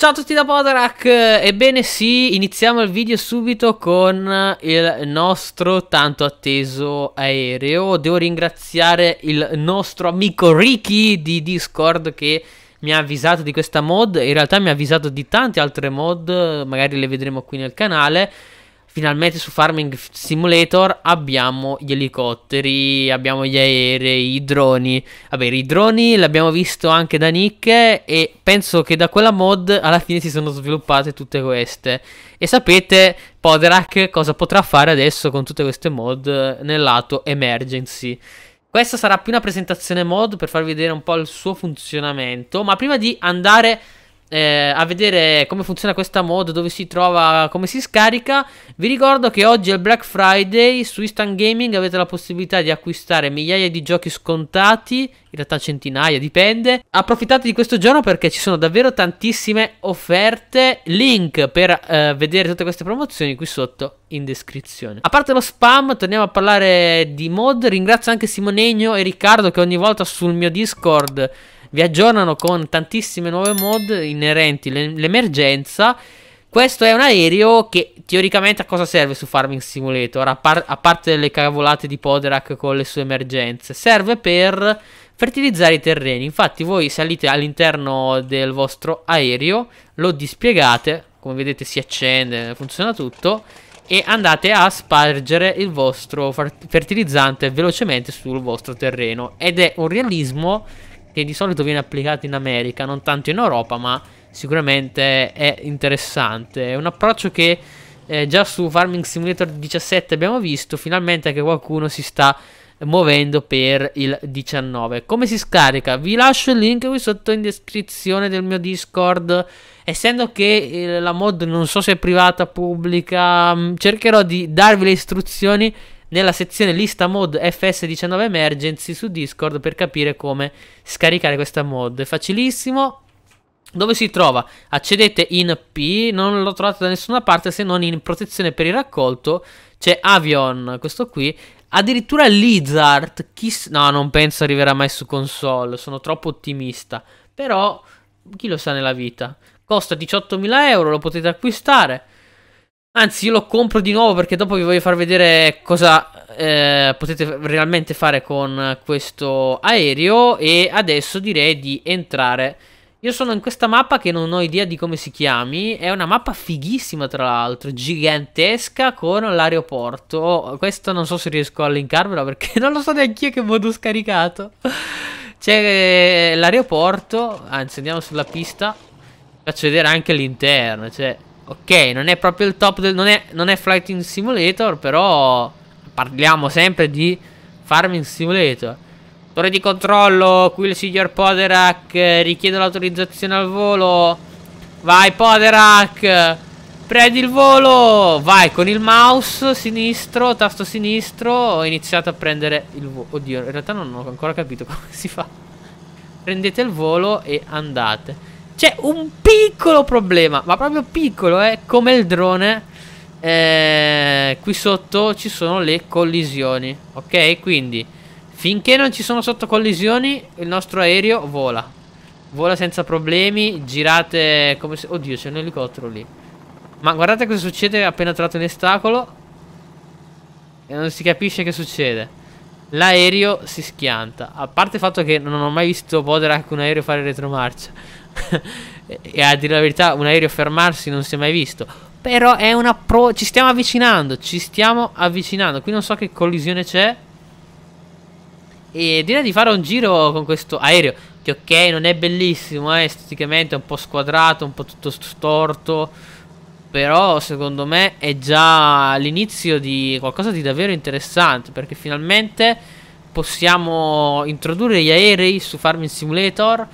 Ciao a tutti da Podrack! Ebbene sì, iniziamo il video subito con il nostro tanto atteso aereo. Devo ringraziare il nostro amico Ricky di Discord che mi ha avvisato di questa mod. In realtà mi ha avvisato di tante altre mod, magari le vedremo qui nel canale. Finalmente su Farming Simulator abbiamo gli elicotteri, abbiamo gli aerei, i droni. Vabbè, i droni l'abbiamo visto anche da Nick e penso che da quella mod alla fine si sono sviluppate tutte queste. E sapete Poderac cosa potrà fare adesso con tutte queste mod nel lato emergency. Questa sarà più una presentazione mod per farvi vedere un po' il suo funzionamento, ma prima di andare eh, a vedere come funziona questa mod, dove si trova, come si scarica. Vi ricordo che oggi è il Black Friday, su Instant Gaming avete la possibilità di acquistare migliaia di giochi scontati, in realtà centinaia, dipende. Approfittate di questo giorno perché ci sono davvero tantissime offerte. Link per eh, vedere tutte queste promozioni qui sotto in descrizione. A parte lo spam, torniamo a parlare di mod. Ringrazio anche Simonegno e Riccardo che ogni volta sul mio Discord vi aggiornano con tantissime nuove mod inerenti all'emergenza. Questo è un aereo che teoricamente a cosa serve su Farming Simulator? A, par a parte le cavolate di Poderac con le sue emergenze, serve per fertilizzare i terreni. Infatti, voi salite all'interno del vostro aereo, lo dispiegate, come vedete si accende, funziona tutto e andate a spargere il vostro fertilizzante velocemente sul vostro terreno ed è un realismo che di solito viene applicato in America, non tanto in Europa, ma sicuramente è interessante. È un approccio che eh, già su Farming Simulator 17 abbiamo visto, finalmente che qualcuno si sta muovendo per il 19. Come si scarica? Vi lascio il link qui sotto in descrizione del mio Discord. Essendo che eh, la mod non so se è privata o pubblica, mm, cercherò di darvi le istruzioni nella sezione lista mod FS19 Emergency su Discord per capire come scaricare questa mod. È facilissimo. Dove si trova? Accedete in P, non l'ho trovato da nessuna parte se non in protezione per il raccolto. C'è Avion, questo qui. Addirittura Lizard, Kiss... no, non penso arriverà mai su console, sono troppo ottimista. Però, chi lo sa nella vita. Costa 18.000 euro, lo potete acquistare. Anzi, io lo compro di nuovo perché dopo vi voglio far vedere cosa eh, potete realmente fare con questo aereo. E adesso direi di entrare. Io sono in questa mappa che non ho idea di come si chiami, è una mappa fighissima tra l'altro, gigantesca con l'aeroporto. Questo non so se riesco a linkarvela perché non lo so neanche io che modo scaricato. C'è eh, l'aeroporto, anzi andiamo sulla pista, faccio vedere anche l'interno, cioè Ok, non è proprio il top del... Non è, non è Flighting Simulator, però parliamo sempre di Farming Simulator. Torre di controllo, qui il signor Poderac richiede l'autorizzazione al volo. Vai Poderac, prendi il volo. Vai con il mouse sinistro, tasto sinistro, ho iniziato a prendere il volo. Oddio, in realtà non ho ancora capito come si fa. Prendete il volo e andate. C'è un piccolo problema, ma proprio piccolo, eh, come il drone. Eh, qui sotto ci sono le collisioni, ok? Quindi finché non ci sono sotto collisioni, il nostro aereo vola. Vola senza problemi, girate come se... Oddio, c'è un elicottero lì. Ma guardate cosa succede appena trovato un ostacolo. E non si capisce che succede. L'aereo si schianta. A parte il fatto che non ho mai visto Poderac un aereo fare retromarcia. e a dire la verità un aereo fermarsi non si è mai visto. Però è una pro... Ci stiamo avvicinando, ci stiamo avvicinando. Qui non so che collisione c'è. E direi di fare un giro con questo aereo. Che ok, non è bellissimo, eh, esteticamente è un po' squadrato, un po' tutto storto. Però secondo me è già l'inizio di qualcosa di davvero interessante. Perché finalmente possiamo introdurre gli aerei su Farming Simulator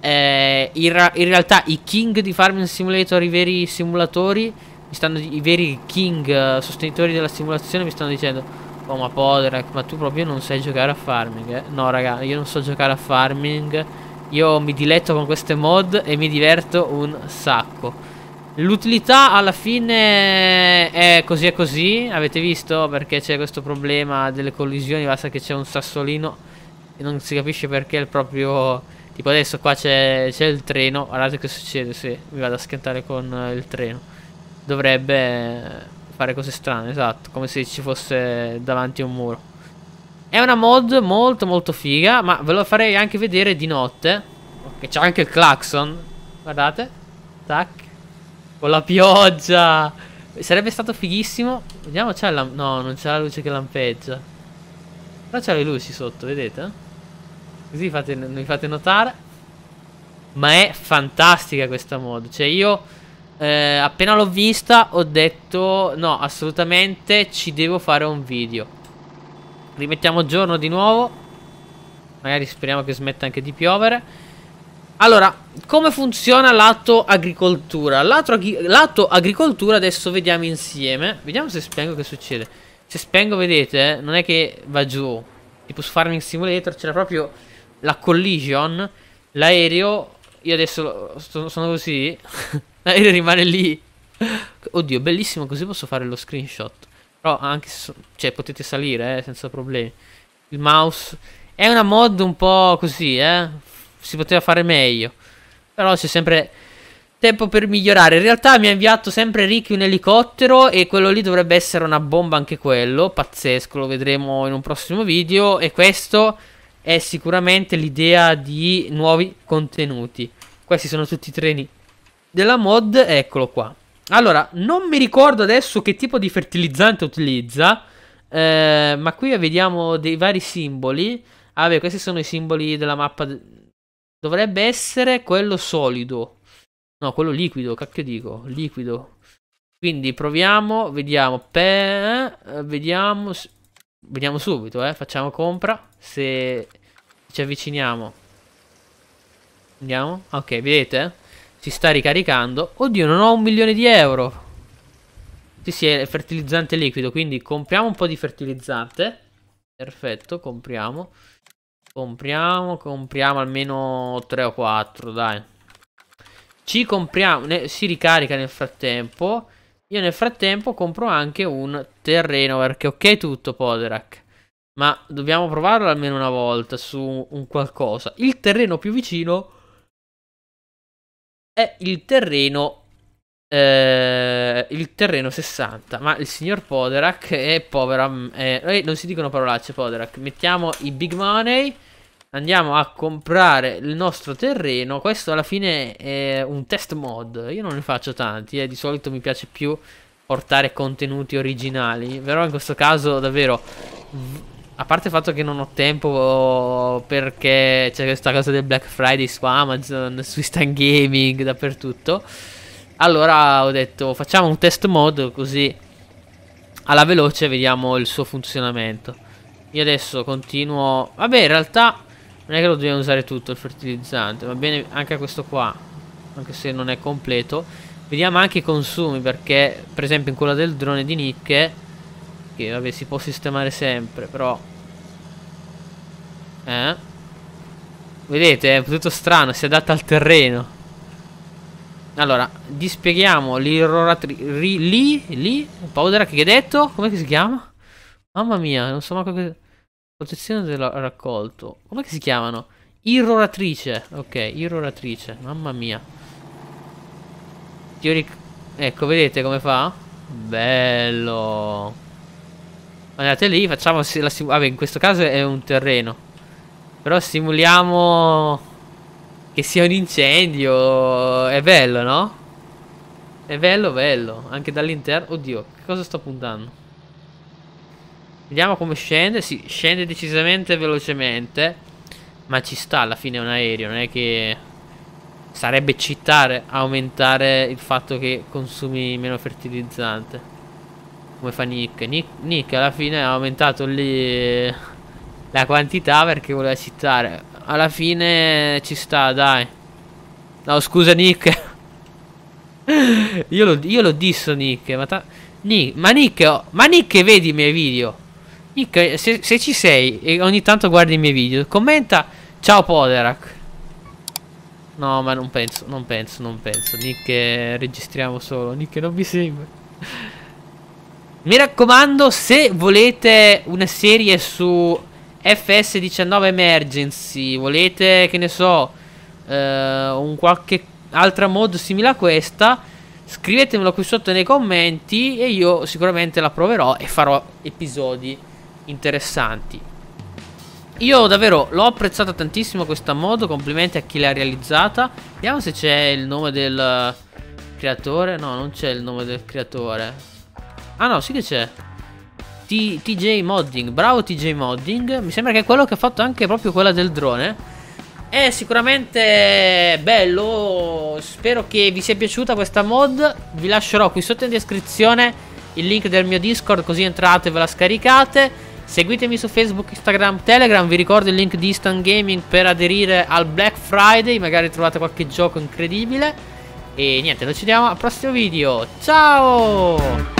eh, in, in, realtà i king di Farming Simulator, i veri simulatori, stanno, i veri king uh, sostenitori della simulazione mi stanno dicendo Oh ma Podrack, ma tu proprio non sai giocare a farming, eh? No raga, io non so giocare a farming Io mi diletto con queste mod e mi diverto un sacco L'utilità alla fine è così e così, avete visto? Perché c'è questo problema delle collisioni, basta che c'è un sassolino e non si capisce perché il proprio Tipo adesso qua c'è il treno. Guardate che succede se mi vado a schiantare con eh, il treno. Dovrebbe eh, fare cose strane, esatto. Come se ci fosse davanti un muro. È una mod molto molto figa, ma ve lo farei anche vedere di notte. Ok c'è anche il clacson. Guardate. Tac. Con la pioggia. Sarebbe stato fighissimo. Vediamo c'è la... No, non c'è la luce che lampeggia. Però c'è le luci sotto, vedete? Così fate, mi fate notare. Ma è fantastica questa mod. Cioè io eh, appena l'ho vista ho detto no assolutamente ci devo fare un video. Rimettiamo giorno di nuovo. Magari speriamo che smetta anche di piovere. Allora, come funziona lato agricoltura? Lato, agri lato agricoltura adesso vediamo insieme. Vediamo se spengo che succede. Se spengo vedete eh, non è che va giù. Tipo su Farming Simulator c'era proprio la collision, l'aereo, io adesso sono, sono così, l'aereo rimane lì. Oddio, bellissimo, così posso fare lo screenshot. Però anche se, so cioè, potete salire, eh, senza problemi. Il mouse è una mod un po' così, eh. Si poteva fare meglio. Però c'è sempre tempo per migliorare. In realtà mi ha inviato sempre Ricky un elicottero e quello lì dovrebbe essere una bomba anche quello, pazzesco, lo vedremo in un prossimo video e questo è sicuramente l'idea di nuovi contenuti. Questi sono tutti i treni della mod, eccolo qua. Allora, non mi ricordo adesso che tipo di fertilizzante utilizza, eh, ma qui vediamo dei vari simboli. Ah questi sono i simboli della mappa. Dovrebbe essere quello solido. No, quello liquido, cacchio dico, liquido. Quindi proviamo, vediamo, pe, eh, vediamo, Vediamo subito, eh. Facciamo compra. Se ci avviciniamo. Andiamo. Ah, ok, vedete? Eh. Si sta ricaricando. Oddio, non ho un milione di euro. Sì, sì, è fertilizzante liquido. Quindi compriamo un po' di fertilizzante. Perfetto, compriamo. Compriamo, compriamo almeno 3 o 4, dai. Ci compriamo, ne, si ricarica nel frattempo. Io nel frattempo compro anche un terreno perché ok tutto Poderak. Ma dobbiamo provarlo almeno una volta su un qualcosa. Il terreno più vicino è il terreno eh, il terreno 60. Ma il signor Poderak è povero. Eh, non si dicono parolacce, Poderak. Mettiamo i big money andiamo a comprare il nostro terreno. Questo alla fine è un test mod. Io non ne faccio tanti, eh. di solito mi piace più portare contenuti originali. Però in questo caso davvero... A parte il fatto che non ho tempo perché c'è questa cosa del Black Friday su Amazon, su Stan Gaming, dappertutto. Allora ho detto facciamo un test mod così alla veloce vediamo il suo funzionamento. Io adesso continuo... Vabbè in realtà non è che lo dobbiamo usare tutto il fertilizzante, va bene anche questo qua, anche se non è completo. Vediamo anche i consumi, perché per esempio in quella del drone di nicche, che vabbè si può sistemare sempre, però... Eh? Vedete, è tutto strano, si adatta al terreno. Allora, dispieghiamo L'irroratri Lì, lì, Powder che hai detto? Come si chiama? Mamma mia, non so manco che... Protezione del raccolto. Come si chiamano? Irroratrice. Ok, irroratrice. Mamma mia. Teoric... Ecco, vedete come fa? Bello. Andate lì, facciamo la Vabbè, in questo caso è un terreno. Però simuliamo... Che sia un incendio. È bello, no? È bello, bello. Anche dall'interno. Oddio, che cosa sto puntando? Vediamo come scende. Si, scende decisamente velocemente. Ma ci sta alla fine un aereo. Non è che sarebbe citare aumentare il fatto che consumi meno fertilizzante. Come fa Nick? Nick, Nick alla fine ha aumentato lì eh, la quantità perché voleva citare. Alla fine ci sta, dai. No, scusa Nick. io, lo, io lo disso Nick, ma ta... Nick, ma Nick, ma Nick vedi i miei video? Nick, eh, se, se, ci sei e ogni tanto guardi i miei video, commenta Ciao Poderak. No, ma non penso, non penso, non penso. Nick, eh, registriamo solo. Nick, non mi segue. Mi raccomando, se volete una serie su FS19 Emergency, volete, che ne so, eh, un qualche altra mod simile a questa, scrivetemelo qui sotto nei commenti e io sicuramente la proverò e farò episodi interessanti. Io davvero l'ho apprezzata tantissimo questa mod, complimenti a chi l'ha realizzata. Vediamo se c'è il nome del eh, creatore. No, non c'è il nome del creatore. Ah no, sì che c'è. TJ Modding, bravo TJ Modding. Mi sembra che è quello che ha fatto anche proprio quella del drone. È sicuramente bello, spero che vi sia piaciuta questa mod. Vi lascerò qui sotto in descrizione il link del mio Discord così entrate e ve la scaricate. Seguitemi su Facebook, Instagram, Telegram, vi ricordo il link di Instant Gaming per aderire al Black Friday, magari trovate qualche gioco incredibile. E niente, noi ci vediamo al prossimo video, ciao!